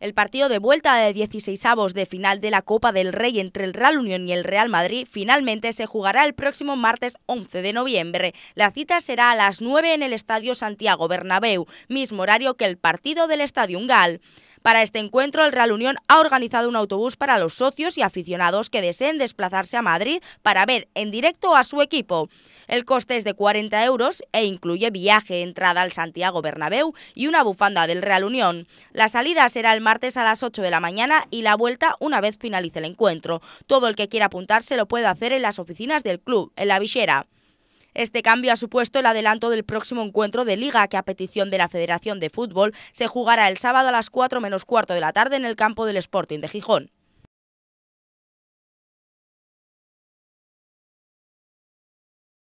El partido de vuelta de 16 avos de final de la Copa del Rey entre el Real Unión y el Real Madrid finalmente se jugará el próximo martes 11 de noviembre. La cita será a las 9 en el Estadio Santiago Bernabéu, mismo horario que el partido del Estadio Ungal. Para este encuentro, el Real Unión ha organizado un autobús para los socios y aficionados que deseen desplazarse a Madrid para ver en directo a su equipo. El coste es de 40 euros e incluye viaje, entrada al Santiago Bernabéu y una bufanda del Real Unión. La salida será el martes a las 8 de la mañana y la vuelta una vez finalice el encuentro. Todo el que quiera apuntarse lo puede hacer en las oficinas del club, en la Villera. Este cambio ha supuesto el adelanto del próximo encuentro de Liga, que a petición de la Federación de Fútbol se jugará el sábado a las 4 menos cuarto de la tarde en el campo del Sporting de Gijón.